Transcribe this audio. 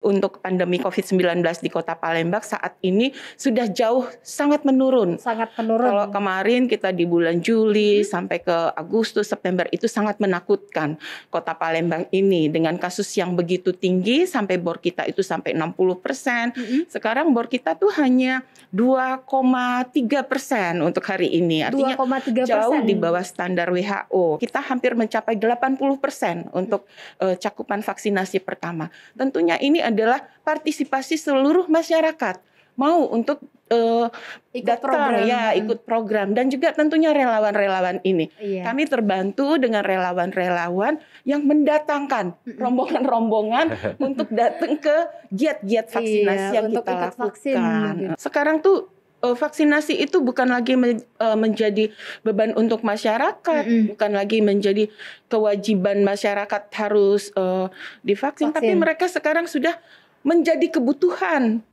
untuk pandemi COVID-19 di Kota Palembang saat ini sudah jauh sangat menurun. Sangat menurun. Kalau kemarin kita di bulan Juli hmm. sampai ke Agustus, September itu sangat menakutkan Kota Palembang ini dengan kasus yang begitu tinggi sampai bor kita itu sampai 60 persen. Hmm. Sekarang bor kita tuh hanya 2,3 persen untuk hari ini. Artinya 2, jauh di bawah standar WHO. Kita hampir mencapai 80 persen untuk uh, cakupan vaksinasi pertama. Tentunya ini ada adalah partisipasi seluruh masyarakat mau untuk uh, ikut datang program. ya ikut program dan juga tentunya relawan-relawan ini. Iya. Kami terbantu dengan relawan-relawan yang mendatangkan rombongan-rombongan untuk datang ke giat-giat iya, vaksinasi iya, yang untuk kita ikut lakukan. Vaksin, gitu. Sekarang tuh uh, vaksinasi itu bukan lagi men, uh, menjadi beban untuk masyarakat, mm -hmm. bukan lagi menjadi kewajiban masyarakat harus uh, divaksin, Vaksin. tapi mereka sekarang sudah menjadi kebutuhan.